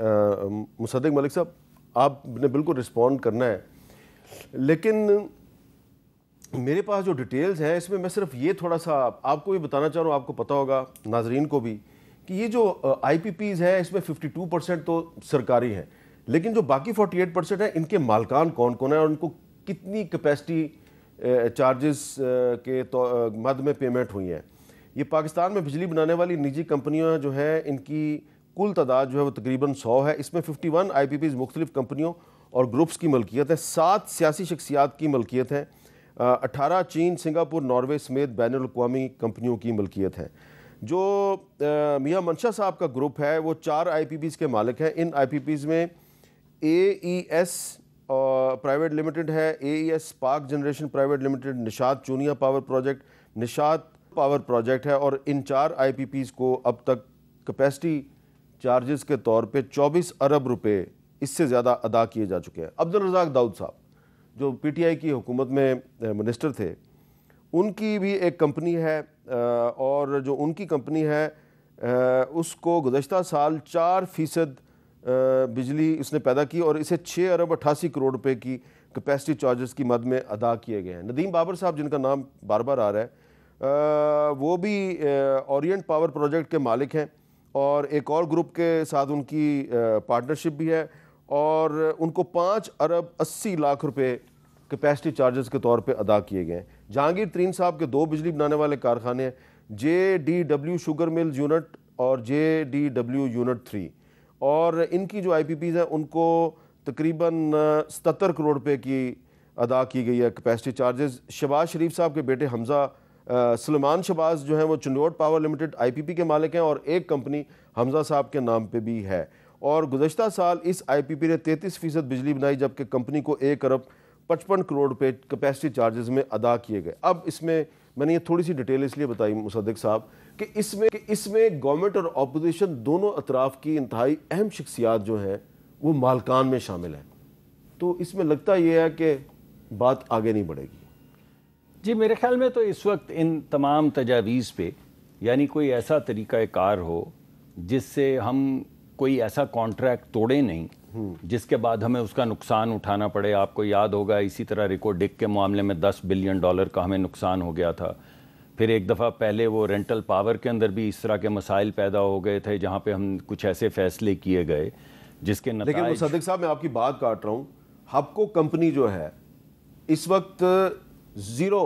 मुसदक मलिक साहब आपने बिल्कुल रिस्पॉन्ड करना है लेकिन मेरे पास जो डिटेल्स हैं इसमें मैं सिर्फ ये थोड़ा सा आपको भी बताना चाह रहा हूँ आपको पता होगा नाजरीन को भी कि ये जो आई पी पीज़ हैं इसमें 52 परसेंट तो सरकारी हैं लेकिन जो बाकी 48 परसेंट हैं इनके मालकान कौन कौन हैं और उनको कितनी कैपेसिटी चार्जेस के तो मद में पेमेंट हुई हैं ये पाकिस्तान में बिजली बनाने वाली निजी कंपनियाँ जो हैं इनकी कुल तादाद जो है वो तकरीबन सौ है इसमें fifty one I P Ps मुख्तलिफ कंपनियों और ग्रुप्स की मलकियत है सात सियासी शख्सियात की मलकियत है अठारह चीन सिंगापुर नॉर्वे समेत बैन अवी कंपनियों की मलकियत है जो मियाँ मनशा साहब का ग्रुप है वो चार आई पी पीज के मालिक हैं इन आई पी पीज में A E S private limited है A E S Pak generation private limited Nishat Chunian power project Nishat power project है और इन चार आई पी पीज को अब तक कैपेसिटी चार्जेस के तौर पे 24 अरब रुपए इससे ज़्यादा अदा किए जा चुके हैं अब्दुल रजाक दाऊद साहब जो पीटीआई की हुकूमत में मिनिस्टर थे उनकी भी एक कंपनी है और जो उनकी कंपनी है उसको गुजशत साल चार फ़ीसद बिजली उसने पैदा की और इसे छः अरब अट्ठासी करोड़ रुपए की कैपेसिटी चार्जेस की मद में अदा किए गए हैं नदीम बाबर साहब जिनका नाम बार बार आ रहा है वो भी ओरिएंट पावर प्रोजेक्ट के मालिक हैं और एक और ग्रुप के साथ उनकी पार्टनरशिप भी है और उनको पाँच अरब अस्सी लाख रुपए कैपेसिटी चार्जेस के तौर पे अदा किए गए हैं जहांगीर तरीन साहब के दो बिजली बनाने वाले कारखाने हैं J D W sugar mill unit और J D W unit three और इनकी जो आई पी पीज़ हैं उनको तकरीबन सतर करोड़ रुपये की अदा की गई है कैपेसिटी चार्जेस शबाज शरीफ साहब के बेटे हमज़ा सलमान शबाज जो हैं वो चंडोट पावर लिमिटेड आईपीपी के मालिक हैं और एक कंपनी हमजा साहब के नाम पे भी है और गुजशत साल इस आईपीपी ने तैंतीस फ़ीसद बिजली बनाई जबकि कंपनी को एक अरब पचपन करोड़ रुपये कैपेसिटी चार्जेस में अदा किए गए अब इसमें मैंने ये थोड़ी सी डिटेल इसलिए बताई मुसदक साहब कि इसमें कि इसमें गवर्नमेंट और अपोजिशन दोनों अतराफ़ की इंतहाई अहम शख्सियात जो हैं वो मालकान में शामिल हैं तो इसमें लगता यह है कि बात आगे नहीं बढ़ेगी जी मेरे ख्याल में तो इस वक्त इन तमाम तजावीज़ पे यानी कोई ऐसा तरीका कार हो जिससे हम कोई ऐसा कॉन्ट्रैक्ट तोड़े नहीं हम्म। जिसके बाद हमें उसका नुकसान उठाना पड़े आपको याद होगा इसी तरह रिकोडिक के मामले में 10 बिलियन डॉलर का हमें नुकसान हो गया था फिर एक दफ़ा पहले वो रेंटल पावर के अंदर भी इस तरह के मसाइल पैदा हो गए थे जहाँ पे हम कुछ ऐसे फैसले किए गए जिसके लेकिन सदक साहब मैं आपकी बात काट रहा हूँ हबको कंपनी जो है इस वक्त ज़ीरो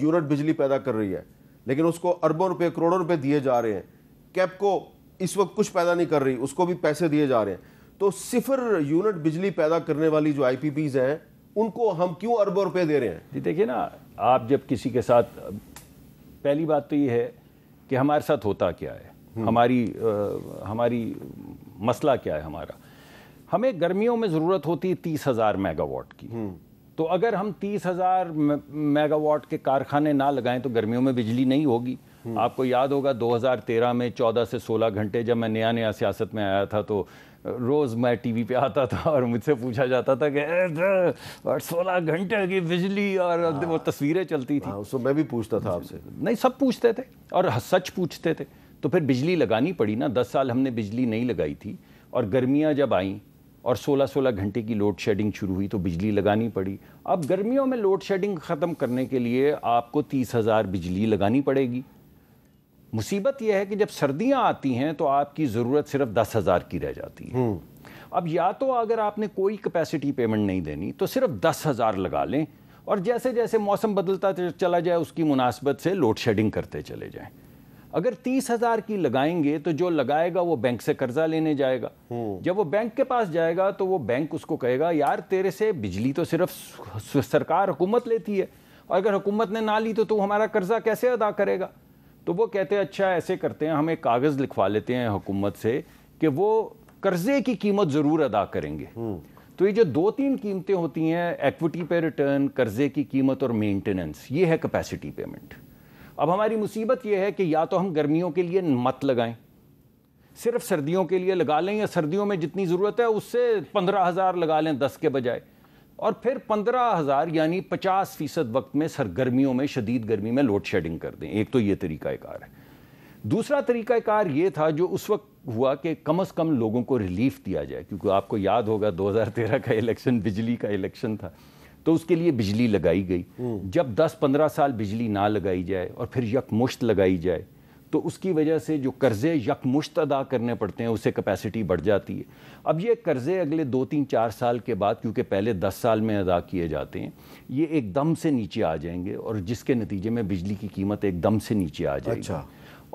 यूनिट बिजली पैदा कर रही है लेकिन उसको अरबों रुपए करोड़ों रुपए दिए जा रहे हैं कैपको इस वक्त कुछ पैदा नहीं कर रही उसको भी पैसे दिए जा रहे हैं तो सिफर यूनिट बिजली पैदा करने वाली जो पी हैं उनको हम क्यों अरबों रुपए दे रहे हैं जी देखिए ना आप जब किसी के साथ पहली बात तो ये है कि हमारे साथ होता क्या है हम्म। हमारी आ, हमारी मसला क्या है हमारा हमें गर्मियों में ज़रूरत होती है तीस हज़ार मेगावाट की हम्म। तो अगर हम तीस हजार मेगावाट के कारखाने ना लगाएं तो गर्मियों में बिजली नहीं होगी हम्म। आपको याद होगा 2013 में 14 से 16 घंटे जब मैं नया नया सियासत में आया था तो रोज़ मैं टीवी पे आता था और मुझसे पूछा जाता था कि और 16 घंटे की बिजली और आ, हाँ। वो तस्वीरें चलती थी हाँ, उसको मैं भी पूछता था आपसे नहीं सब पूछते थे और सच पूछते थे तो फिर बिजली लगानी पड़ी ना दस साल हमने बिजली नहीं लगाई थी और गर्मियाँ जब आईं और 16-16 घंटे की लोड शेडिंग शुरू हुई तो बिजली लगानी पड़ी अब गर्मियों में लोड शेडिंग ख़त्म करने के लिए आपको तीस हज़ार बिजली लगानी पड़ेगी मुसीबत यह है कि जब सर्दियां आती हैं तो आपकी ज़रूरत सिर्फ दस हज़ार की रह जाती है हम्म। अब या तो अगर आपने कोई कैपेसिटी पेमेंट नहीं देनी तो सिर्फ दस हज़ार लगा लें और जैसे जैसे मौसम बदलता चला जाए उसकी मुनासबत से लोड शेडिंग करते चले जाएँ अगर तीस हजार की लगाएंगे तो जो लगाएगा वो बैंक से कर्जा लेने जाएगा हम्म। जब वो बैंक के पास जाएगा तो वो बैंक उसको कहेगा यार तेरे से बिजली तो सिर्फ सरकार हुकूमत लेती है और अगर हुकूमत ने ना ली तो तू हमारा कर्जा कैसे अदा करेगा तो वो कहते हैं अच्छा ऐसे करते हैं हम एक कागज़ लिखवा लेते हैं हुकूमत से कि वो कर्जे की कीमत ज़रूर अदा करेंगे हम्म। तो ये जो दो तीन कीमतें होती हैं एक्विटी पे रिटर्न कर्जे की कीमत और मेंटेनेंस ये है कैपेसिटी पेमेंट अब हमारी मुसीबत यह है कि या तो हम गर्मियों के लिए मत लगाएं सिर्फ सर्दियों के लिए लगा लें या सर्दियों में जितनी ज़रूरत है उससे पंद्रह हज़ार लगा लें दस के बजाय और फिर पंद्रह हज़ार यानी पचास फ़ीसद वक्त में सरगर्मियों में शदीद गर्मी में लोड शेडिंग कर दें एक तो ये तरीक़ाकार है दूसरा तरीक़ाकार ये था जो उस वक्त हुआ कि कम अज़ कम लोगों को रिलीफ दिया जाए क्योंकि आपको याद होगा दो का इलेक्शन बिजली का इलेक्शन था तो उसके लिए बिजली लगाई गई हम्म। जब 10-15 साल बिजली ना लगाई जाए और फिर यकमुश्त लगाई जाए तो उसकी वजह से जो कर्ज़े यकमुश्त अदा करने पड़ते हैं उससे कैपेसिटी बढ़ जाती है अब ये कर्ज़े अगले दो तीन चार साल के बाद क्योंकि पहले दस साल में अदा किए जाते हैं ये एकदम से नीचे आ जाएंगे और जिसके नतीजे में बिजली की कीमत एकदम से नीचे आ जाएगी अच्छा।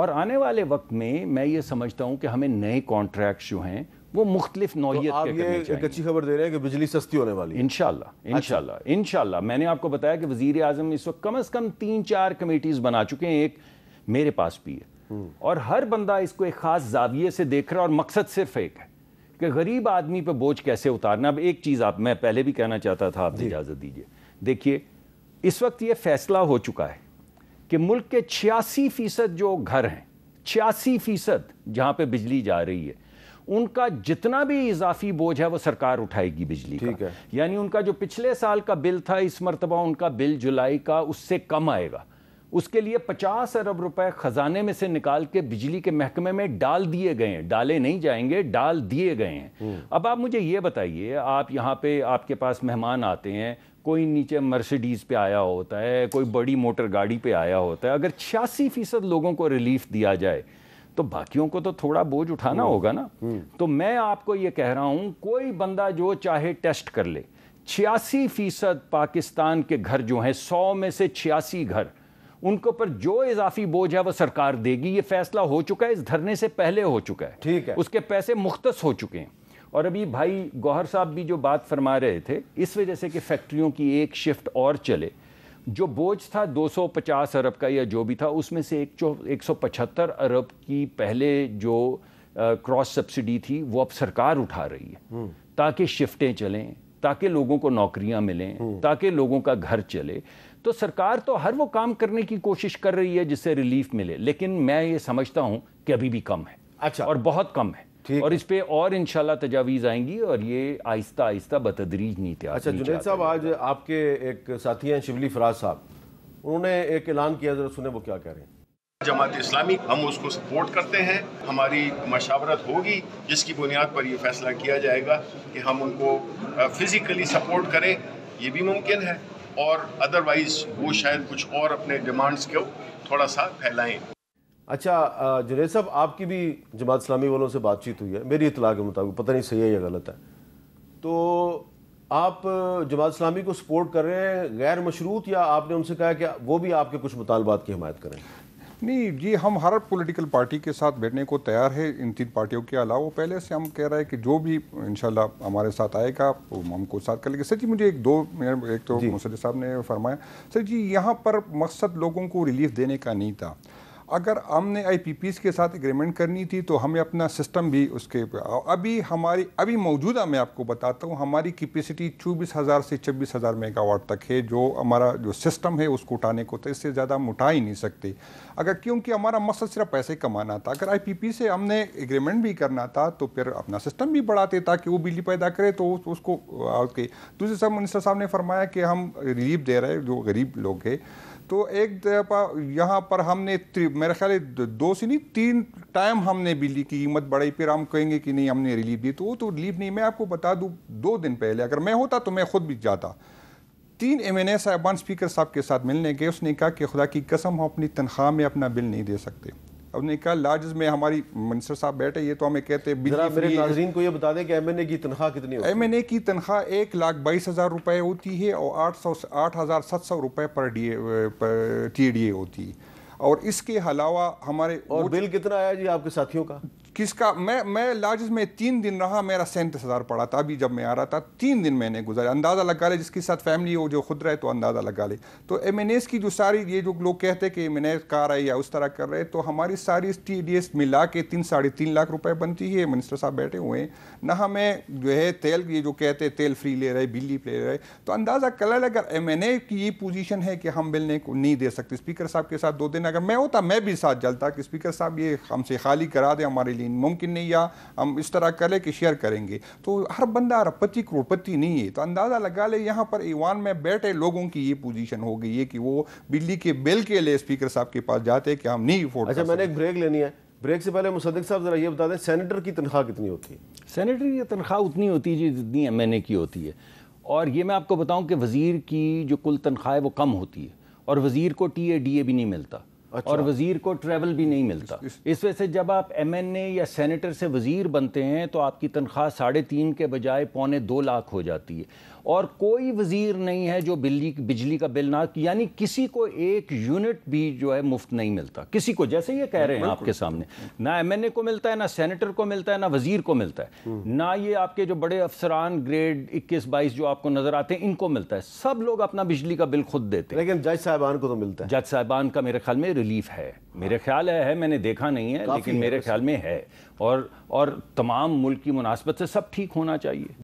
और आने वाले वक्त में मैं ये समझता हूँ कि हमें नए कॉन्ट्रैक्ट्स जो हैं वो मुख्तलिफ नौत तो एक अच्छी खबर दे रहे हैं कि बिजली सस्ती होने वाली इनशाला इनशाला अच्छा। इनशाला मैंने आपको बताया कि वजीर आजम इस वक्त कम अज़ कम तीन चार कमेटीज़ बना चुके हैं एक मेरे पास भी है हम्म। और हर बंदा इसको एक ख़ास जाविये से देख रहा है और मकसद सिर्फ एक है कि गरीब आदमी पर बोझ कैसे उतारना अब एक चीज़ आप मैं पहले भी कहना चाहता था आप इजाज़त दीजिए देखिए इस वक्त ये फैसला हो चुका है कि मुल्क के छियासी फ़ीसद जो घर हैं छियासी फ़ीसद जहां पर बिजली जा रही है उनका जितना भी इजाफी बोझ है वो सरकार उठाएगी बिजली का यानी उनका जो पिछले साल का बिल था इस मरतबा उनका बिल जुलाई का उससे कम आएगा उसके लिए 50 अरब रुपए ख़जाने में से निकाल के बिजली के महकमे में डाल दिए गए हैं डाले नहीं जाएंगे डाल दिए गए हैं हम्म। अब आप मुझे ये बताइए आप यहाँ पे आपके पास मेहमान आते हैं कोई नीचे मर्सिडीज़ पे आया होता है कोई बड़ी मोटर गाड़ी पे आया होता है अगर छियासी फ़ीसद लोगों को रिलीफ दिया जाए तो बाकियों को तो थोड़ा बोझ उठाना हम्म। होगा ना हम्म। तो मैं आपको ये कह रहा हूं कोई बंदा जो चाहे टेस्ट कर ले छियासी फीसद पाकिस्तान के घर जो हैं सौ में से छियासी घर उनको पर जो इजाफी बोझ है वो सरकार देगी ये फैसला हो चुका है इस धरने से पहले हो चुका है ठीक है उसके पैसे मुख्त हो चुके हैं और अभी भाई गौहर साहब भी जो बात फरमा रहे थे इस वजह से कि फैक्ट्रियों की एक शिफ्ट और चले जो बोझ था 250 अरब का या जो भी था उसमें से एक जो एक अरब की पहले जो क्रॉस सब्सिडी थी वो अब सरकार उठा रही है हम्म। ताकि शिफ्टें चलें ताकि लोगों को नौकरियां मिलें हम्म। ताकि लोगों का घर चले तो सरकार तो हर वो काम करने की कोशिश कर रही है जिससे रिलीफ मिले लेकिन मैं ये समझता हूँ कि अभी भी कम है अच्छा और बहुत कम है और इस पर और इन तजावीज़ आएंगी और ये आहिस्ता आहिस्ता बतदरीज थे अच्छा जुनेद साहब आज आपके एक साथी हैं शिवली फराज साहब उन्होंने एक ऐलान किया जरा सुने वो क्या कह रहे हैं जमात इस्लामी हम उसको सपोर्ट करते हैं हमारी मशावरत होगी जिसकी बुनियाद पर यह फैसला किया जाएगा कि हम उनको फिज़िकली सपोर्ट करें ये भी मुमकिन है और अदरवाइज़ वो शायद कुछ और अपने डिमांड्स को थोड़ा सा फैलाएं अच्छा जुनेद साहब आपकी भी जमात इस्लामी वालों से बातचीत हुई है मेरी इतला के मुताबिक पता नहीं सही है या गलत है तो आप जमात इस्लामी को सपोर्ट कर रहे हैं गैर मशरूत या आपने उनसे कहा कि वो भी आपके कुछ मुतालबात की हमायत करें नहीं जी हम हर पॉलिटिकल पार्टी के साथ बैठने को तैयार है इन तीन पार्टियों के अलावा पहले से हम कह रहे हैं कि जो भी इनशाला हमारे साथ आएगा वो हमको साथ कर लेंगे सर जी मुझे एक दो एक तो मुसद साहब ने फरमाया सर जी यहाँ पर मकसद लोगों को रिलीफ देने का नहीं था अगर हमने पी के साथ एग्रीमेंट करनी थी तो हमें अपना सिस्टम भी उसके अभी हमारी अभी मौजूदा मैं आपको बताता हूँ हमारी कैपेसिटी चौबीस हज़ार से छब्बीस हज़ार मेगावाट तक है जो हमारा जो सिस्टम है उसको उठाने को तो इससे ज़्यादा हम उठा ही नहीं सकते अगर क्योंकि हमारा मकसद सिर्फ पैसे कमाना था अगर पी से हमने एग्रीमेंट भी करना था तो फिर अपना सिस्टम भी बढ़ाते ताकि वो बिजली पैदा करे तो उसको ओके दूसरे सब मिनिस्टर साहब ने फरमाया कि हम रिलीफ दे रहे जो गरीब लोग हैं तो एक यहाँ पर हमने मेरे ख्याल दो से नहीं तीन टाइम हमने बिजली की कीमत बढ़ाई फिर हम कहेंगे कि नहीं हमने रिलीफ दी तो वो तो रिलीफ नहीं मैं आपको बता दूँ दो दिन पहले अगर मैं होता तो मैं खुद भी जाता तीन एम एन ए साहबान स्पीकर साहब के साथ मिलने गए उसने कहा कि खुदा की कसम हम अपनी तनख्वाह में अपना बिल नहीं दे सकते उन्होंने कहा लार्ज में हमारी मिनिस्टर साहब बैठे ये तो हमें कहते हैं को ये बता दें कि एम की तनख्वाह कितनी होती है ए की तनख्वाह एक लाख बाईस हज़ार रुपये होती है और आठ सौ आठ हज़ार सात सौ रुपये पर डी टी डी ए होती है और इसके अलावा हमारे और बिल कितना आया जी आपके साथियों का किसका मैं मैं लार्जेस्ट में तीन दिन रहा मेरा सैंतीस हज़ार पड़ा था अभी जब मैं आ रहा था तीन दिन मैंने गुजारा अंदाज़ा लगा ले जिसके साथ फैमिली हो जो खुद रहे तो अंदाज़ा लगा ले तो एम एन एस की जो सारी ये जो लोग कहते हैं कि एम एन एस कार है या उस तरह कर रहे तो हमारी सारी टी डी एस मिला के तीन साढ़े तीन लाख रुपये बनती है मिनिस्टर साहब बैठे हुए हैं ना हमें जो है तेल ये जो कहते हैं तेल फ्री ले रहे बिजली ले रहे तो अंदाज़ा कर अगर एम एन ए की ये पोजीशन है कि हम मिलने को नहीं दे सकते स्पीकर साहब के साथ दो दिन अगर मैं होता मैं भी साथ जलता कि स्पीकर साहब ये हमसे खाली करा दें हमारे लिए मुमकिन नहीं या हम इस तरह कर लें कि शेयर करेंगे तो हर बंदा पति करोड़पति नहीं है तो अंदाज़ा लगा ले यहाँ पर ईवान में बैठे लोगों की ये पोजीशन हो गई है कि वो बिजली के बिल के लिए स्पीकर साहब के पास जाते कि हम नहीं अफोर्ड अच्छा मैंने एक ब्रेक लेनी है ब्रेक से पहले मुसदक साहब ज़रा ये बता दें सेनेटर की तनख्वाह कितनी होती है सेनेटर की तनख्वाह उतनी होती है जितनी एम एन ए की होती है और ये मैं आपको बताऊं कि वज़ीर की जो कुल तनख्वाह है वो कम होती है और वज़ीर को टी ए डी ए भी नहीं मिलता अच्छा। और वजीर को ट्रेवल भी नहीं मिलता इस, इस, इस वजह से जब आप एम एन ए या सेनेटर से वजीर बनते हैं तो आपकी तनख्वाह साढ़े तीन के बजाय पौने दो लाख हो जाती है और कोई वजीर नहीं है जो बिल्ली बिजली का बिल ना यानी किसी को एक यूनिट भी जो है मुफ्त नहीं मिलता किसी को जैसे ये कह रहे हैं आपके सामने ना एम को मिलता है ना सेनेटर को मिलता है ना वजीर को मिलता है हम्म। ना ये आपके जो बड़े अफसरान ग्रेड इक्कीस बाईस जो आपको नजर आते हैं इनको मिलता है सब लोग अपना बिजली का बिल खुद देते हैं लेकिन जज साहबान को तो मिलता है जज साहबान का मेरे ख्याल में रिलीफ है मेरे हाँ। ख्याल है मैंने देखा नहीं है लेकिन मेरे ख्याल में है और और तमाम मुल्क की मुनासबत से सब ठीक होना चाहिए